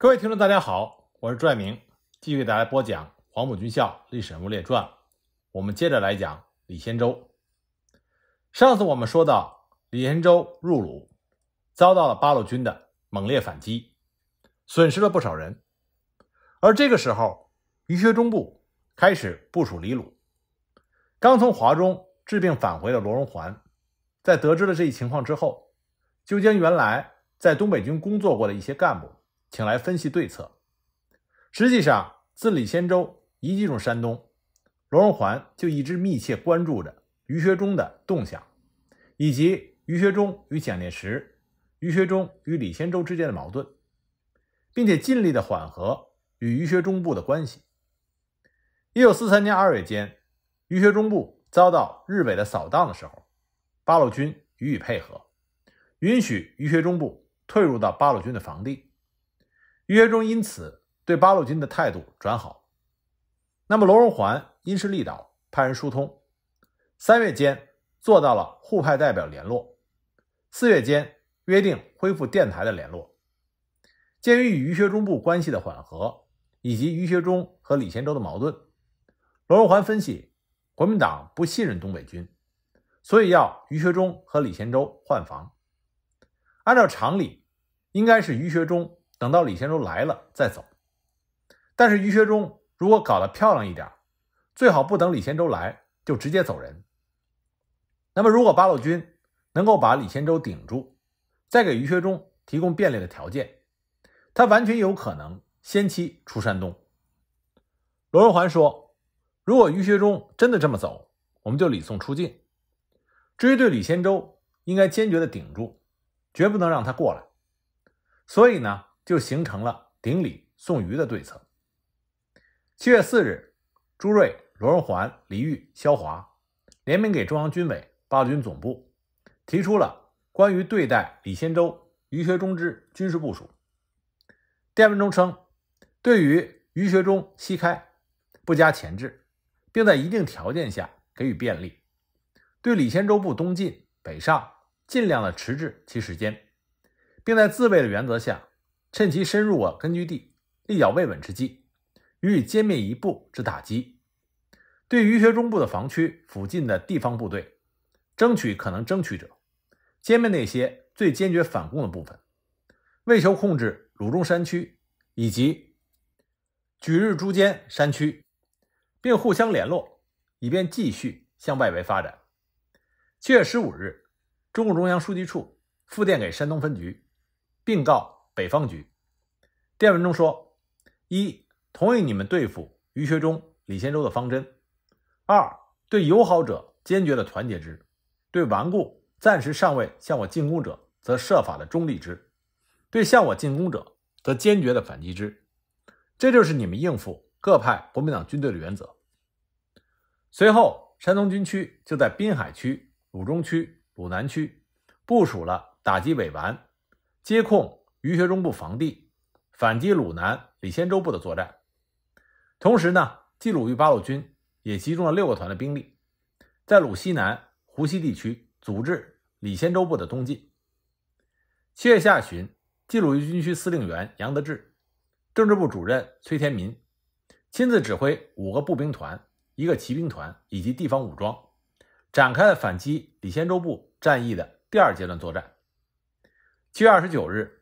各位听众，大家好，我是朱爱明，继续给大家播讲《黄埔军校历史人物列传》。我们接着来讲李仙洲。上次我们说到，李仙洲入鲁，遭到了八路军的猛烈反击，损失了不少人。而这个时候，于学忠部开始部署李鲁。刚从华中治病返回的罗荣桓，在得知了这一情况之后，就将原来在东北军工作过的一些干部。请来分析对策。实际上，自李仙洲一进入山东，罗荣桓就一直密切关注着于学忠的动向，以及于学忠与蒋介石、于学忠与李仙洲之间的矛盾，并且尽力的缓和与于学忠部的关系。一九四三年二月间，于学忠部遭到日伪的扫荡的时候，八路军予以配合，允许于学忠部退入到八路军的防地。于学忠因此对八路军的态度转好，那么罗荣桓因势利导，派人疏通，三月间做到了互派代表联络，四月间约定恢复电台的联络。鉴于与于学忠部关系的缓和，以及于学忠和李贤洲的矛盾，罗荣桓分析国民党不信任东北军，所以要于学忠和李贤洲换防。按照常理，应该是于学忠。等到李先洲来了再走，但是于学忠如果搞得漂亮一点，最好不等李先洲来就直接走人。那么，如果八路军能够把李先洲顶住，再给于学忠提供便利的条件，他完全有可能先期出山东。罗荣桓说：“如果于学忠真的这么走，我们就礼送出境。至于对李先洲，应该坚决的顶住，绝不能让他过来。所以呢。”就形成了顶礼送鱼的对策。七月四日，朱瑞、罗荣桓、李玉、肖华联名给中央军委八路军总部提出了关于对待李先洲、于学忠之军事部署。电文中称，对于于学忠西开不加钳制，并在一定条件下给予便利；对李先洲部东进北上，尽量的迟滞其时间，并在自卫的原则下。趁其深入我根据地、立脚未稳之际，予以歼灭一部之打击；对于学中部的防区附近的地方部队，争取可能争取者，歼灭那些最坚决反攻的部分，为求控制鲁中山区以及举日诸间山区，并互相联络，以便继续向外围发展。七月十五日，中共中央书记处复电给山东分局，并告。北方局电文中说：“一同意你们对付于学忠、李先洲的方针；二对友好者坚决的团结之，对顽固暂时尚未向我进攻者，则设法的中立之；对向我进攻者，则坚决的反击之。这就是你们应付各派国民党军队的原则。”随后，山东军区就在滨海区、鲁中区、鲁南区部署了打击伪顽、接控。于学忠部防地反击鲁南李仙洲部的作战，同时呢，冀鲁豫八路军也集中了六个团的兵力，在鲁西南、湖西地区组织李仙洲部的东进。七月下旬，冀鲁豫军区司令员杨得志、政治部主任崔天民亲自指挥五个步兵团、一个骑兵团以及地方武装，展开了反击李仙洲部战役的第二阶段作战。七月二十九日。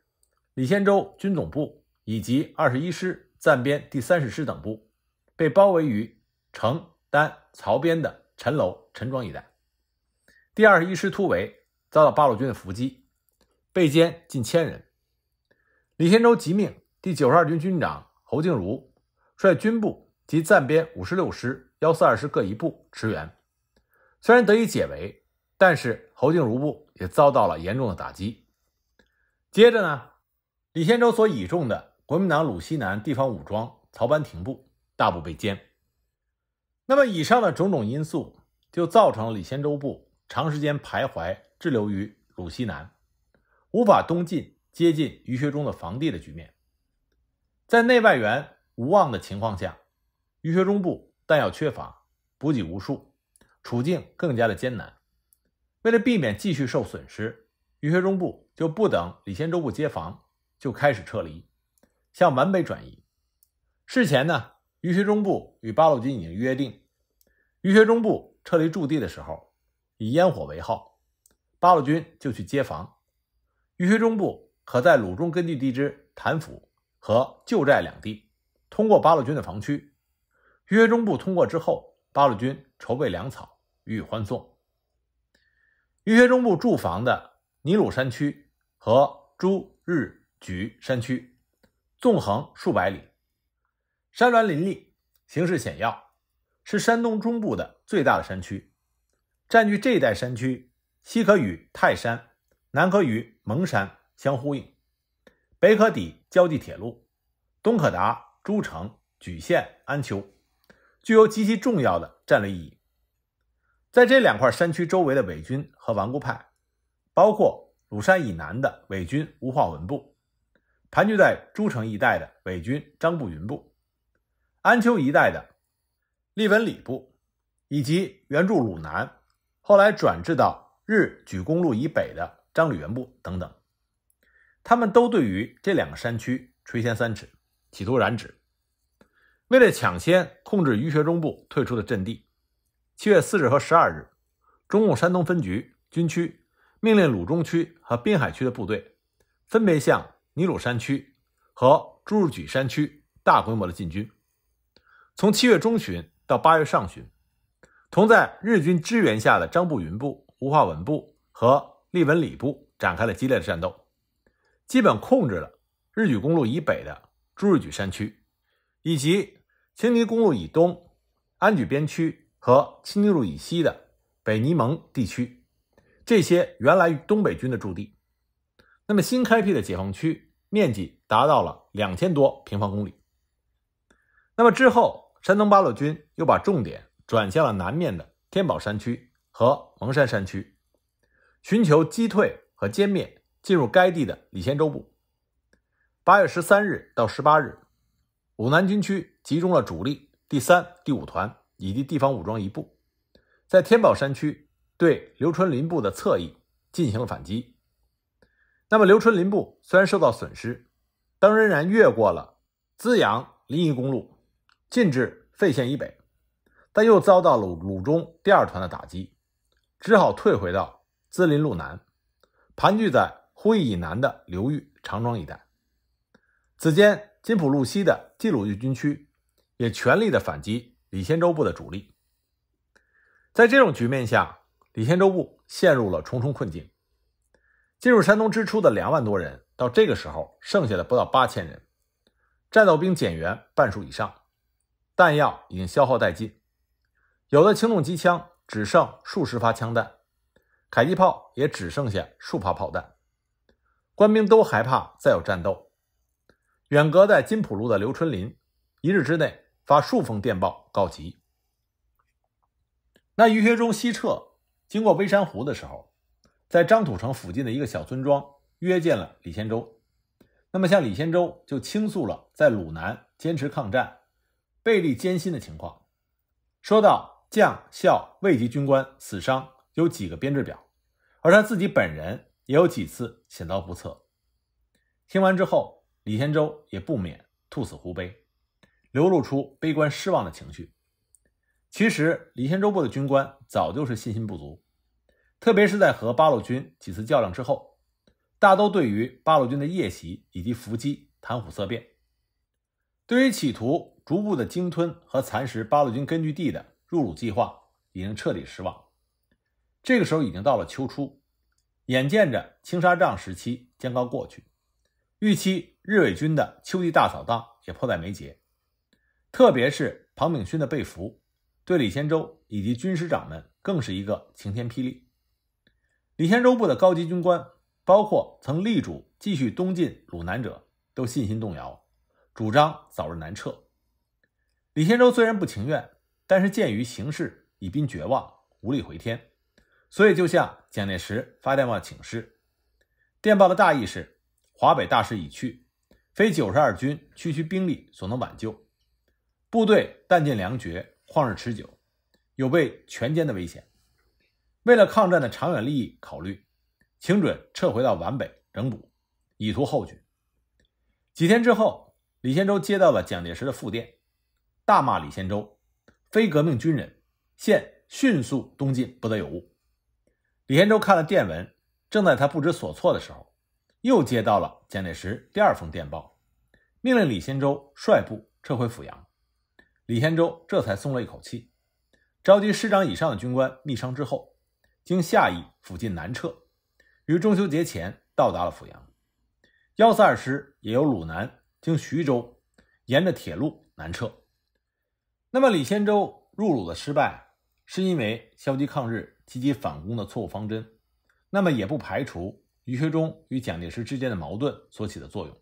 李先洲军总部以及二十一师暂编第三十师等部被包围于城丹曹边的陈楼、陈庄一带。第二十一师突围遭到八路军的伏击，被歼近千人。李先洲急命第九十二军军长侯镜如率军部及暂编五十六师、幺四二师各一部驰援，虽然得以解围，但是侯镜如部也遭到了严重的打击。接着呢？李先洲所倚重的国民党鲁西南地方武装曹班廷部大部被歼，那么以上的种种因素就造成了李先洲部长时间徘徊滞留于鲁西南，无法东进接近于学忠的防地的局面。在内外援无望的情况下，于学忠部弹药缺乏，补给无数，处境更加的艰难。为了避免继续受损失，于学忠部就不等李先洲部接防。就开始撤离，向皖北转移。事前呢，于学忠部与八路军已经约定，于学忠部撤离驻地的时候以烟火为号，八路军就去接防。于学忠部可在鲁中根据地之谭府和旧寨两地通过八路军的防区，学中部通过之后，八路军筹备粮草予以欢送。于学忠部驻防的尼鲁山区和诸日。莒山区纵横数百里，山峦林立，形势险要，是山东中部的最大的山区。占据这一带山区，西可与泰山，南可与蒙山相呼应，北可抵交际铁路，东可达诸城、莒县、安丘，具有极其重要的战略意义。在这两块山区周围的伪军和顽固派，包括鲁山以南的伪军吴化文部。盘踞在诸城一带的伪军张步云部，安丘一带的利文礼部，以及原助鲁南后来转至到日莒公路以北的张吕元部等等，他们都对于这两个山区垂涎三尺，企图染指。为了抢先控制于学忠部退出的阵地，七月四日和十二日，中共山东分局军区命令鲁中区和滨海区的部队分别向。尼鲁山区和朱日举山区大规模的进军，从七月中旬到八月上旬，同在日军支援下的张步云部、吴化文部和利文里部展开了激烈的战斗，基本控制了日举公路以北的朱日举山区，以及青泥公路以东安举边区和青泥路以西的北尼蒙地区，这些原来东北军的驻地。那么新开辟的解放区。面积达到了两千多平方公里。那么之后，山东八路军又把重点转向了南面的天宝山区和蒙山山区，寻求击退和歼灭进入该地的李仙洲部。八月十三日到十八日，鲁南军区集中了主力第三、第五团以及地方武装一部，在天宝山区对刘春林部的侧翼进行了反击。那么，刘春林部虽然受到损失，但仍然越过了资阳临沂公路，进至费县以北，但又遭到鲁鲁中第二团的打击，只好退回到资林路南，盘踞在呼义以南的刘玉长庄一带。此间，金浦路西的冀鲁豫军区也全力的反击李仙洲部的主力。在这种局面下，李仙洲部陷入了重重困境。进入山东之初的两万多人，到这个时候剩下的不到八千人，战斗兵减员半数以上，弹药已经消耗殆尽，有的轻重机枪只剩数十发枪弹，迫击炮也只剩下数发炮弹，官兵都害怕再有战斗。远隔在金浦路的刘春林，一日之内发数封电报告急。那余学忠西撤经过微山湖的时候。在张土城附近的一个小村庄约见了李先洲，那么向李先洲就倾诉了在鲁南坚持抗战、背力艰辛的情况，说到将校位级军官死伤有几个编制表，而他自己本人也有几次险遭不测。听完之后，李先洲也不免兔死狐悲，流露出悲观失望的情绪。其实，李先洲部的军官早就是信心不足。特别是在和八路军几次较量之后，大都对于八路军的夜袭以及伏击谈虎色变，对于企图逐步的鲸吞和蚕食八路军根据地的入鲁计划已经彻底失望。这个时候已经到了秋初，眼见着青纱帐时期将要过去，预期日伪军的秋季大扫荡也迫在眉睫。特别是庞炳勋的被俘，对李先洲以及军师长们更是一个晴天霹雳。李仙洲部的高级军官，包括曾力主继续东进鲁南者，都信心动摇，主张早日南撤。李仙洲虽然不情愿，但是鉴于形势已濒绝望，无力回天，所以就向蒋介石发电报请示。电报的大意是：华北大势已去，非九十二军区区兵力所能挽救，部队弹尽粮绝，旷日持久，有被全歼的危险。为了抗战的长远利益考虑，请准撤回到皖北整补，以图后举。几天之后，李先洲接到了蒋介石的复电，大骂李先洲“非革命军人”，现迅速东进，不得有误。李先洲看了电文，正在他不知所措的时候，又接到了蒋介石第二封电报，命令李先洲率部撤回阜阳。李先洲这才松了一口气，召集师长以上的军官密商之后。经夏邑附近南撤，于中秋节前到达了阜阳。幺三二师也由鲁南经徐州，沿着铁路南撤。那么李仙洲入鲁的失败，是因为消极抗日、积极反攻的错误方针。那么也不排除于学忠与蒋介石之间的矛盾所起的作用。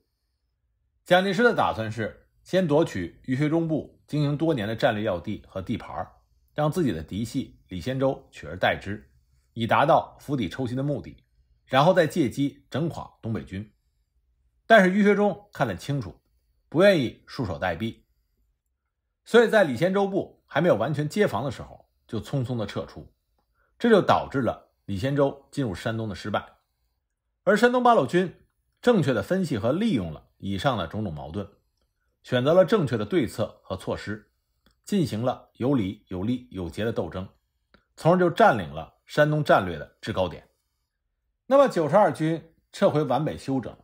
蒋介石的打算是先夺取于学忠部经营多年的战略要地和地盘让自己的嫡系李仙洲取而代之。以达到釜底抽薪的目的，然后再借机整垮东北军。但是于学忠看得清楚，不愿意束手待毙，所以在李仙洲部还没有完全接防的时候，就匆匆的撤出，这就导致了李仙洲进入山东的失败。而山东八路军正确的分析和利用了以上的种种矛盾，选择了正确的对策和措施，进行了有理有利有节的斗争，从而就占领了。山东战略的制高点。那么，九十二军撤回皖北休整，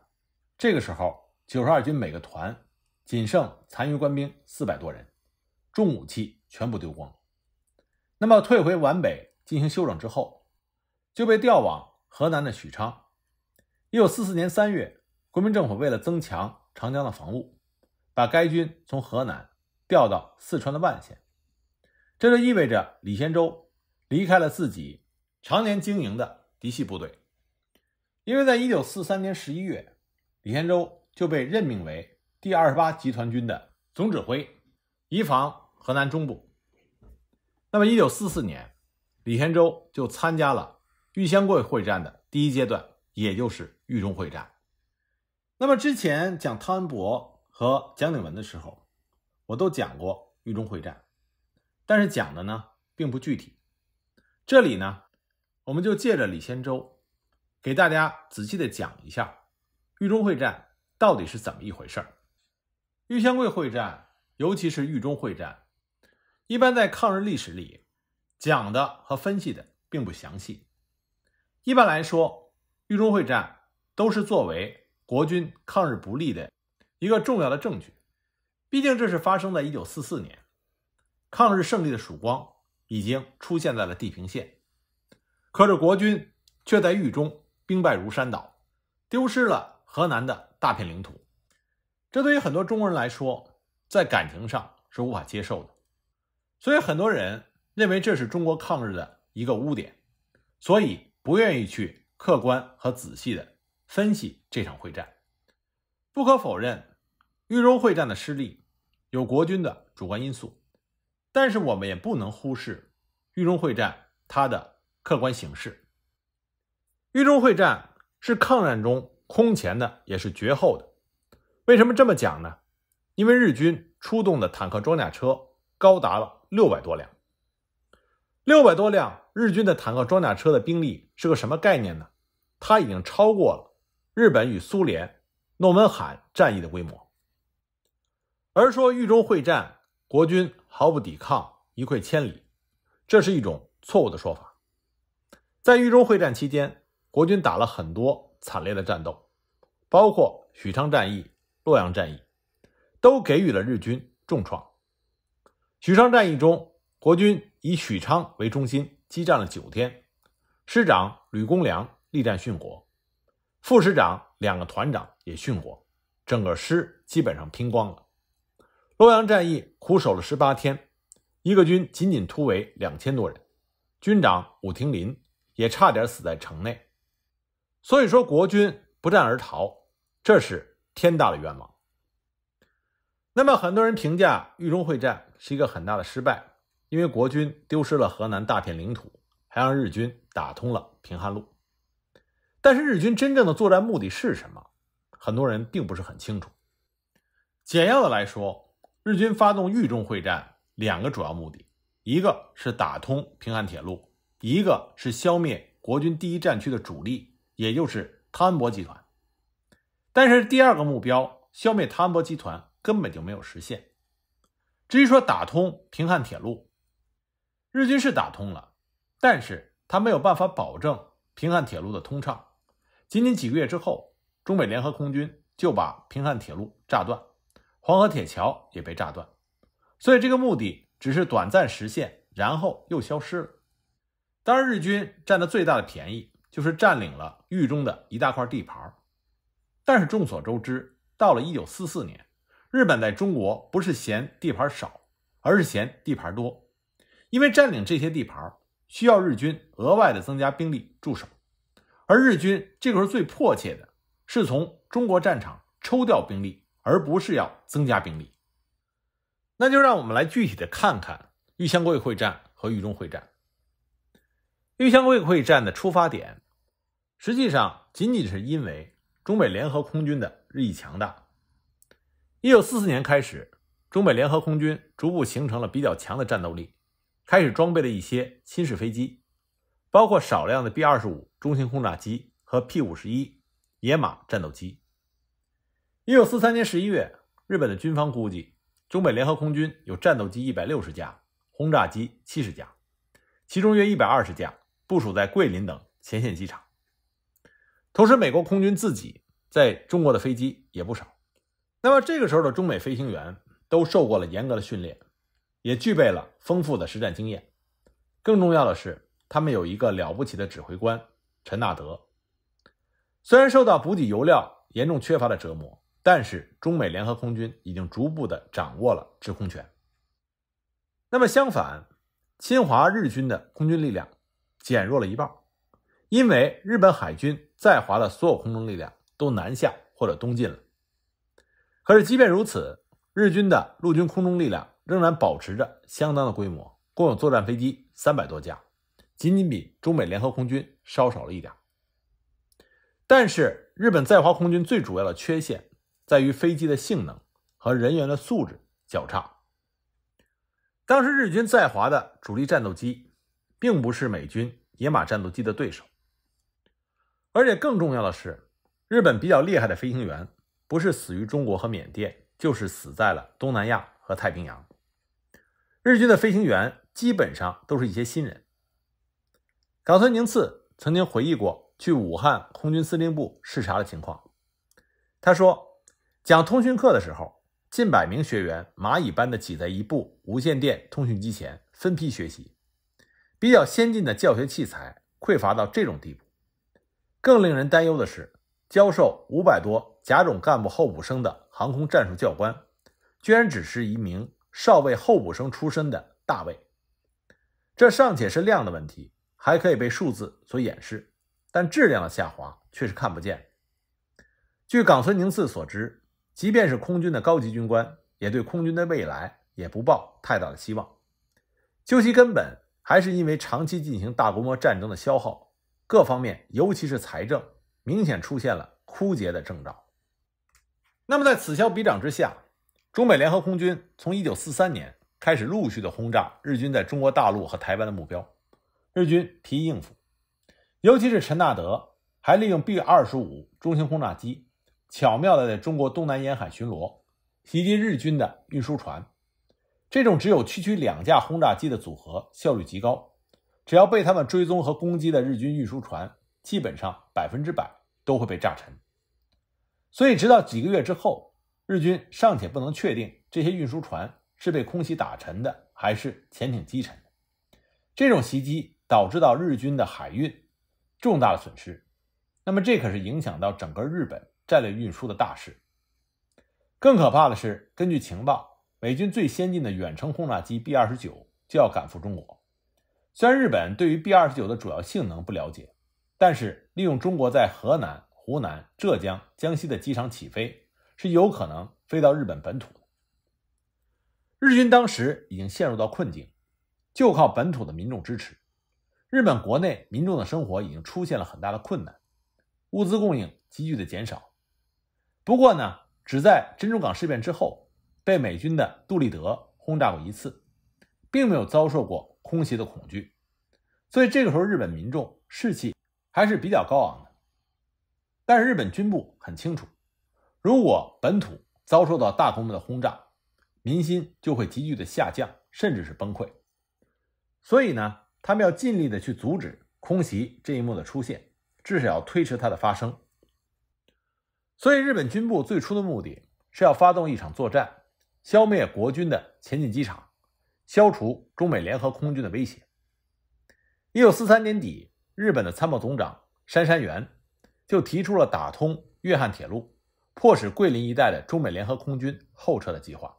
这个时候，九十二军每个团仅剩残余官兵四百多人，重武器全部丢光。那么，退回皖北进行休整之后，就被调往河南的许昌。一九四四年三月，国民政府为了增强长江的防务，把该军从河南调到四川的万县。这就意味着李先洲离开了自己。常年经营的嫡系部队，因为，在一九四三年十一月，李天舟就被任命为第二十八集团军的总指挥，以防河南中部。那么，一九四四年，李天舟就参加了豫湘桂会战的第一阶段，也就是豫中会战。那么，之前讲汤恩伯和蒋鼎文的时候，我都讲过豫中会战，但是讲的呢，并不具体。这里呢。我们就借着李仙洲，给大家仔细的讲一下豫中会战到底是怎么一回事儿。豫湘桂会战，尤其是豫中会战，一般在抗日历史里讲的和分析的并不详细。一般来说，豫中会战都是作为国军抗日不利的一个重要的证据。毕竟这是发生在一九四四年，抗日胜利的曙光已经出现在了地平线。可是国军却在豫中兵败如山倒，丢失了河南的大片领土。这对于很多中国人来说，在感情上是无法接受的，所以很多人认为这是中国抗日的一个污点，所以不愿意去客观和仔细的分析这场会战。不可否认，豫中会战的失利有国军的主观因素，但是我们也不能忽视豫中会战它的。客观形势，豫中会战是抗战中空前的，也是绝后的。为什么这么讲呢？因为日军出动的坦克装甲车高达了六百多辆。六百多辆日军的坦克装甲车的兵力是个什么概念呢？它已经超过了日本与苏联诺门罕战役的规模。而说豫中会战国军毫不抵抗一溃千里，这是一种错误的说法。在豫中会战期间，国军打了很多惨烈的战斗，包括许昌战役、洛阳战役，都给予了日军重创。许昌战役中，国军以许昌为中心激战了九天，师长吕公良力战殉国，副师长两个团长也殉国，整个师基本上拼光了。洛阳战役苦守了十八天，一个军仅仅突围两千多人，军长武庭林。也差点死在城内，所以说国军不战而逃，这是天大的冤枉。那么很多人评价豫中会战是一个很大的失败，因为国军丢失了河南大片领土，还让日军打通了平汉路。但是日军真正的作战目的是什么，很多人并不是很清楚。简要的来说，日军发动豫中会战两个主要目的，一个是打通平汉铁路。一个是消灭国军第一战区的主力，也就是汤恩伯集团。但是第二个目标，消灭汤恩伯集团根本就没有实现。至于说打通平汉铁路，日军是打通了，但是他没有办法保证平汉铁路的通畅。仅仅几个月之后，中美联合空军就把平汉铁路炸断，黄河铁桥也被炸断。所以这个目的只是短暂实现，然后又消失了。当然，日军占的最大的便宜就是占领了豫中的一大块地盘但是众所周知，到了一九四四年，日本在中国不是嫌地盘少，而是嫌地盘多，因为占领这些地盘需要日军额外的增加兵力驻守。而日军这个时候最迫切的是从中国战场抽调兵力，而不是要增加兵力。那就让我们来具体的看看豫湘桂会战和豫中会战。玉羌会会战的出发点，实际上仅仅是因为中美联合空军的日益强大。一九四四年开始，中美联合空军逐步形成了比较强的战斗力，开始装备了一些新式飞机，包括少量的 B 二十五中型轰炸机和 P 五十一野马战斗机。一九四三年十一月，日本的军方估计，中美联合空军有战斗机一百六十架，轰炸机七十架，其中约一百二十架。部署在桂林等前线机场，同时美国空军自己在中国的飞机也不少。那么这个时候的中美飞行员都受过了严格的训练，也具备了丰富的实战经验。更重要的是，他们有一个了不起的指挥官陈纳德。虽然受到补给油料严重缺乏的折磨，但是中美联合空军已经逐步的掌握了制空权。那么相反，侵华日军的空军力量。减弱了一半，因为日本海军在华的所有空中力量都南下或者东进了。可是，即便如此，日军的陆军空中力量仍然保持着相当的规模，共有作战飞机三百多架，仅仅比中美联合空军稍少了一点。但是，日本在华空军最主要的缺陷在于飞机的性能和人员的素质较差。当时，日军在华的主力战斗机。并不是美军野马战斗机的对手，而且更重要的是，日本比较厉害的飞行员不是死于中国和缅甸，就是死在了东南亚和太平洋。日军的飞行员基本上都是一些新人。冈村宁次曾经回忆过去武汉空军司令部视察的情况，他说：“讲通讯课的时候，近百名学员蚂蚁般的挤在一部无线电通讯机前，分批学习。”比较先进的教学器材匮乏到这种地步，更令人担忧的是，教授五百多甲种干部候补生的航空战术教官，居然只是一名少尉候补生出身的大尉。这尚且是量的问题，还可以被数字所掩饰，但质量的下滑却是看不见。据冈村宁次所知，即便是空军的高级军官，也对空军的未来也不抱太大的希望。究其根本。还是因为长期进行大规模战争的消耗，各方面尤其是财政明显出现了枯竭的征兆。那么在此消彼长之下，中美联合空军从1943年开始陆续的轰炸日军在中国大陆和台湾的目标。日军疲于应付，尤其是陈纳德还利用 B-25 中型轰炸机巧妙的在中国东南沿海巡逻，袭击日军的运输船。这种只有区区两架轰炸机的组合效率极高，只要被他们追踪和攻击的日军运输船，基本上百分之百都会被炸沉。所以，直到几个月之后，日军尚且不能确定这些运输船是被空袭打沉的，还是潜艇击沉的。这种袭击导致到日军的海运重大的损失，那么这可是影响到整个日本战略运输的大事。更可怕的是，根据情报。美军最先进的远程轰炸机 B 二十九就要赶赴中国。虽然日本对于 B 二十九的主要性能不了解，但是利用中国在河南、湖南、浙江、江西的机场起飞，是有可能飞到日本本土的。日军当时已经陷入到困境，就靠本土的民众支持。日本国内民众的生活已经出现了很大的困难，物资供应急剧的减少。不过呢，只在珍珠港事变之后。被美军的杜立德轰炸过一次，并没有遭受过空袭的恐惧，所以这个时候日本民众士气还是比较高昂的。但是日本军部很清楚，如果本土遭受到大规模的轰炸，民心就会急剧的下降，甚至是崩溃。所以呢，他们要尽力的去阻止空袭这一幕的出现，至少要推迟它的发生。所以日本军部最初的目的是要发动一场作战。消灭国军的前进机场，消除中美联合空军的威胁。一九四三年底，日本的参谋总长杉山元就提出了打通粤汉铁路，迫使桂林一带的中美联合空军后撤的计划。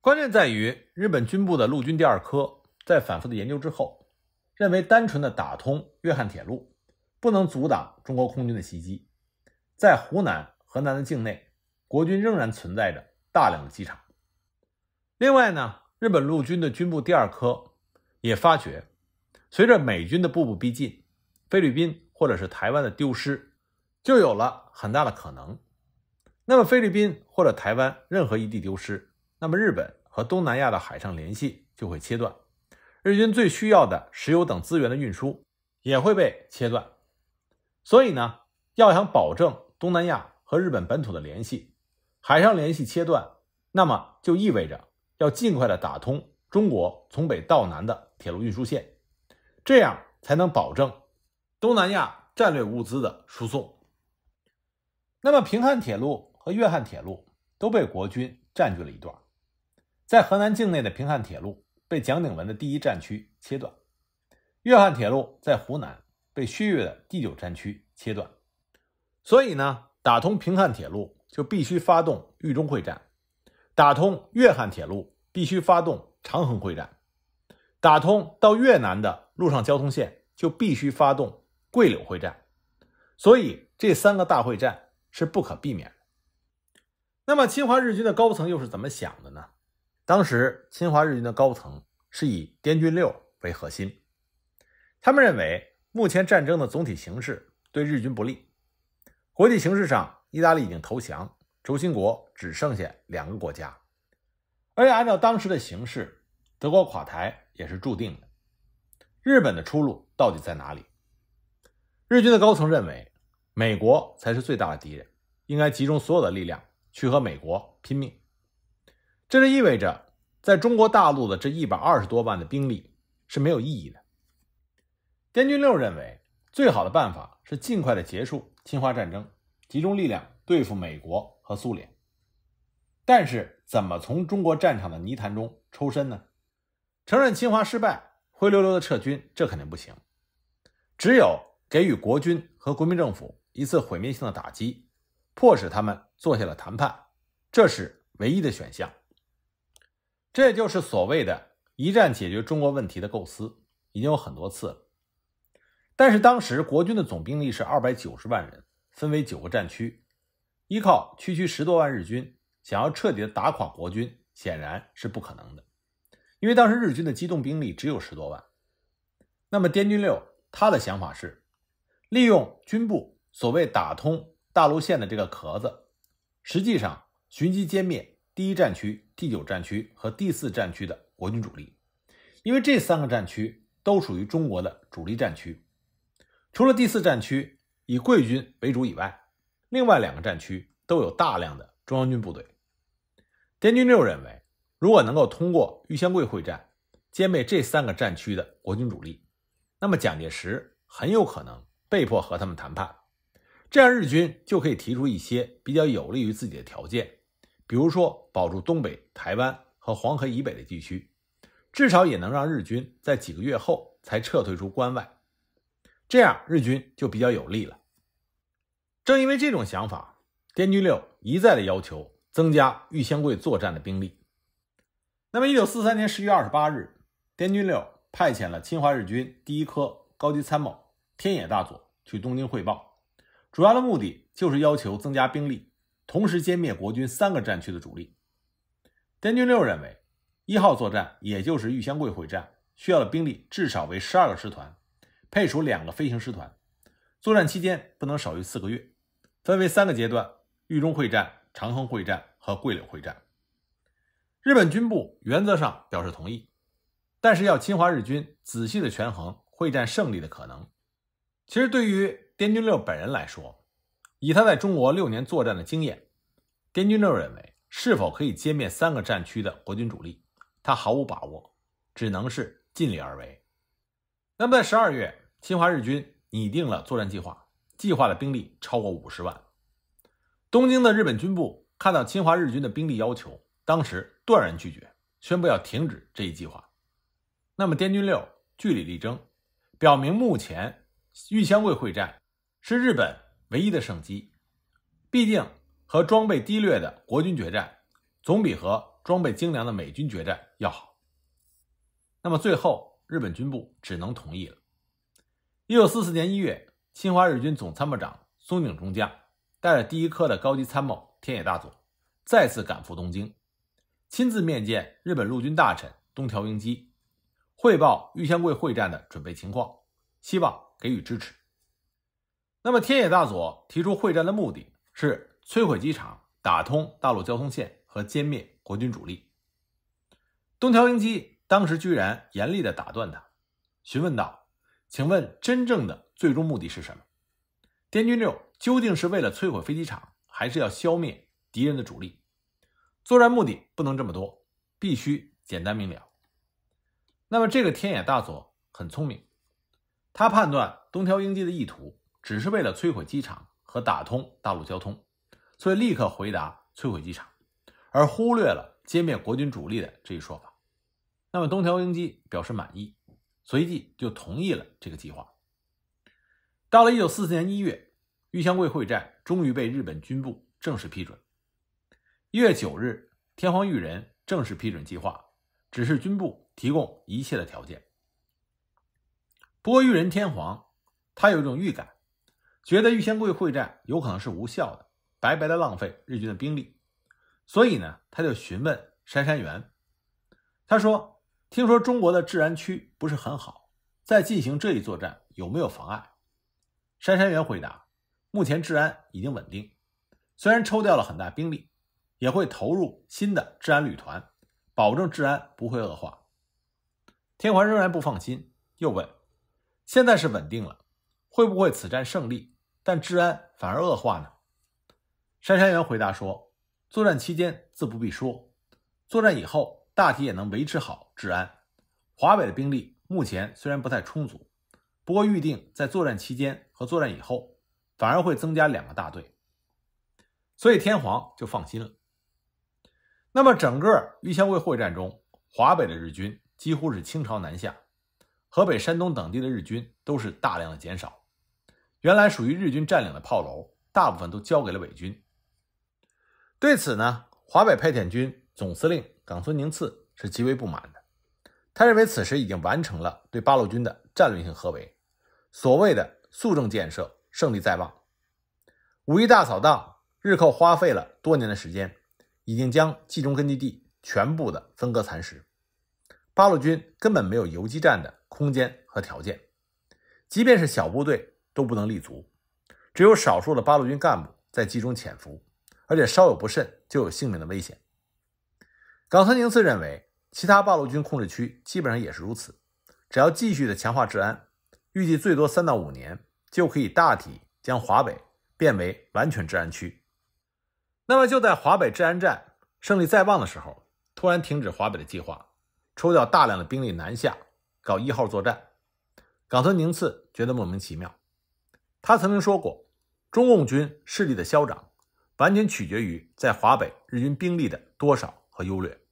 关键在于，日本军部的陆军第二科在反复的研究之后，认为单纯的打通粤汉铁路不能阻挡中国空军的袭击，在湖南、河南的境内，国军仍然存在着。大量的机场。另外呢，日本陆军的军部第二科也发觉，随着美军的步步逼近，菲律宾或者是台湾的丢失，就有了很大的可能。那么，菲律宾或者台湾任何一地丢失，那么日本和东南亚的海上联系就会切断，日军最需要的石油等资源的运输也会被切断。所以呢，要想保证东南亚和日本本土的联系。海上联系切断，那么就意味着要尽快的打通中国从北到南的铁路运输线，这样才能保证东南亚战略物资的输送。那么平汉铁路和粤汉铁路都被国军占据了一段，在河南境内的平汉铁路被蒋鼎文的第一战区切断，粤汉铁路在湖南被薛岳的第九战区切断。所以呢，打通平汉铁路。就必须发动豫中会战，打通粤汉铁路；必须发动长衡会战，打通到越南的陆上交通线；就必须发动桂柳会战。所以，这三个大会战是不可避免的。那么，侵华日军的高层又是怎么想的呢？当时，侵华日军的高层是以滇军六为核心，他们认为目前战争的总体形势对日军不利，国际形势上。意大利已经投降，轴心国只剩下两个国家，而且按照当时的形势，德国垮台也是注定的。日本的出路到底在哪里？日军的高层认为，美国才是最大的敌人，应该集中所有的力量去和美国拼命。这就意味着，在中国大陆的这一百二十多万的兵力是没有意义的。滇军六认为，最好的办法是尽快的结束侵华战争。集中力量对付美国和苏联，但是怎么从中国战场的泥潭中抽身呢？承认侵华失败，灰溜溜的撤军，这肯定不行。只有给予国军和国民政府一次毁灭性的打击，迫使他们坐下了谈判，这是唯一的选项。这就是所谓的“一战解决中国问题”的构思，已经有很多次了。但是当时国军的总兵力是二百九十万人。分为九个战区，依靠区区十多万日军，想要彻底的打垮国军，显然是不可能的。因为当时日军的机动兵力只有十多万。那么滇军六，他的想法是利用军部所谓打通大陆线的这个壳子，实际上寻机歼灭第一战区、第九战区和第四战区的国军主力，因为这三个战区都属于中国的主力战区，除了第四战区。以桂军为主以外，另外两个战区都有大量的中央军部队。滇军六认为，如果能够通过玉湘桂会战歼灭这三个战区的国军主力，那么蒋介石很有可能被迫和他们谈判，这样日军就可以提出一些比较有利于自己的条件，比如说保住东北、台湾和黄河以北的地区，至少也能让日军在几个月后才撤退出关外。这样日军就比较有利了。正因为这种想法，滇军六一再的要求增加玉香桂作战的兵力。那么，一九四三年十月二十八日，滇军六派遣了侵华日军第一科高级参谋天野大佐去东京汇报，主要的目的就是要求增加兵力，同时歼灭国军三个战区的主力。滇军六认为，一号作战也就是玉香桂会战需要的兵力至少为十二个师团。配属两个飞行师团，作战期间不能少于四个月，分为三个阶段：豫中会战、长衡会战和桂柳会战。日本军部原则上表示同意，但是要侵华日军仔细的权衡会战胜利的可能。其实，对于滇军六本人来说，以他在中国六年作战的经验，滇军六认为是否可以歼灭三个战区的国军主力，他毫无把握，只能是尽力而为。那么在十二月。侵华日军拟定了作战计划，计划的兵力超过五十万。东京的日本军部看到侵华日军的兵力要求，当时断然拒绝，宣布要停止这一计划。那么，滇军六据理力争，表明目前玉香桂会战是日本唯一的胜机。毕竟和装备低劣的国军决战，总比和装备精良的美军决战要好。那么，最后日本军部只能同意了。一九四四年一月，侵华日军总参谋长松井中将带着第一科的高级参谋天野大佐，再次赶赴东京，亲自面见日本陆军大臣东条英机，汇报玉香桂会战的准备情况，希望给予支持。那么，天野大佐提出会战的目的是摧毁机场、打通大陆交通线和歼灭国军主力。东条英机当时居然严厉地打断他，询问道。请问，真正的最终目的是什么？滇军六究竟是为了摧毁飞机场，还是要消灭敌人的主力？作战目的不能这么多，必须简单明了。那么，这个天野大佐很聪明，他判断东条英机的意图只是为了摧毁机场和打通大陆交通，所以立刻回答摧毁机场，而忽略了歼灭国军主力的这一说法。那么，东条英机表示满意。随即就同意了这个计划。到了一九四四年一月，玉香桂会战终于被日本军部正式批准。一月九日，天皇裕仁正式批准计划，指示军部提供一切的条件。波裕仁天皇他有一种预感，觉得玉香桂会战有可能是无效的，白白的浪费日军的兵力，所以呢，他就询问杉山元，他说。听说中国的治安区不是很好，在进行这一作战有没有妨碍？杉山元回答：目前治安已经稳定，虽然抽调了很大兵力，也会投入新的治安旅团，保证治安不会恶化。天皇仍然不放心，又问：现在是稳定了，会不会此战胜利，但治安反而恶化呢？杉山元回答说：作战期间自不必说，作战以后。大体也能维持好治安。华北的兵力目前虽然不太充足，不过预定在作战期间和作战以后，反而会增加两个大队，所以天皇就放心了。那么整个豫湘桂会战中，华北的日军几乎是倾巢南下，河北、山东等地的日军都是大量的减少。原来属于日军占领的炮楼，大部分都交给了伪军。对此呢，华北派遣军总司令。冈村宁次是极为不满的，他认为此时已经完成了对八路军的战略性合围，所谓的肃政建设胜利在望。五一大扫荡，日寇花费了多年的时间，已经将冀中根据地全部的分割蚕食，八路军根本没有游击战的空间和条件，即便是小部队都不能立足，只有少数的八路军干部在冀中潜伏，而且稍有不慎就有性命的危险。冈村宁次认为，其他八路军控制区基本上也是如此。只要继续的强化治安，预计最多三到五年就可以大体将华北变为完全治安区。那么就在华北治安战胜利在望的时候，突然停止华北的计划，抽调大量的兵力南下搞一号作战，冈村宁次觉得莫名其妙。他曾经说过，中共军势力的消长，完全取决于在华北日军兵力的多少和优劣。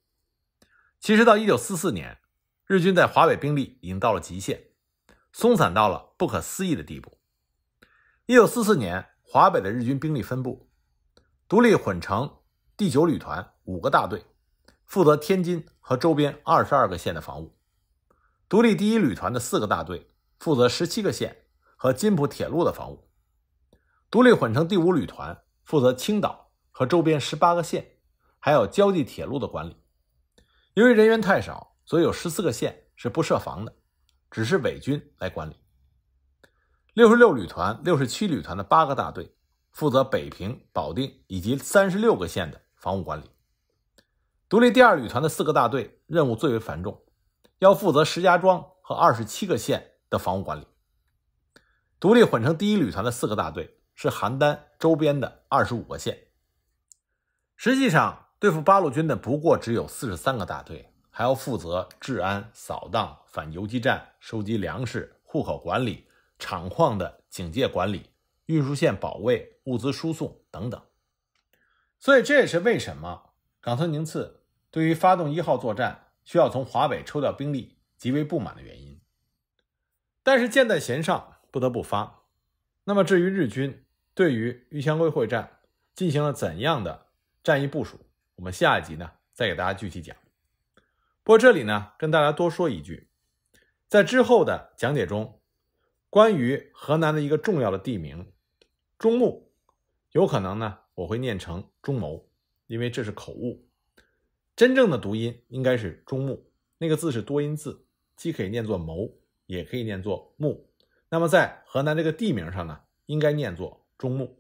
其实到一九四四年，日军在华北兵力已经到了极限，松散到了不可思议的地步。一九四四年，华北的日军兵力分布：独立混成第九旅团五个大队，负责天津和周边二十二个县的防务；独立第一旅团的四个大队负责十七个县和津浦铁路的防务；独立混成第五旅团负责青岛和周边十八个县，还有交际铁路的管理。由于人员太少，所以有十四个县是不设防的，只是伪军来管理。六十六旅团、六十七旅团的八个大队负责北平、保定以及三十六个县的防务管理。独立第二旅团的四个大队任务最为繁重，要负责石家庄和二十七个县的防务管理。独立混成第一旅团的四个大队是邯郸周边的二十五个县。实际上。对付八路军的不过只有四十三个大队，还要负责治安扫荡、反游击战、收集粮食、户口管理、厂矿的警戒管理、运输线保卫、物资输送等等。所以这也是为什么冈村宁次对于发动一号作战需要从华北抽调兵力极为不满的原因。但是箭在弦上，不得不发。那么至于日军对于玉湘桂会战进行了怎样的战役部署？我们下一集呢，再给大家具体讲。不过这里呢，跟大家多说一句，在之后的讲解中，关于河南的一个重要的地名“中牟”，有可能呢，我会念成“中牟”，因为这是口误。真正的读音应该是“中牟”，那个字是多音字，既可以念作“牟”，也可以念作“牟”。那么在河南这个地名上呢，应该念作“中牟”。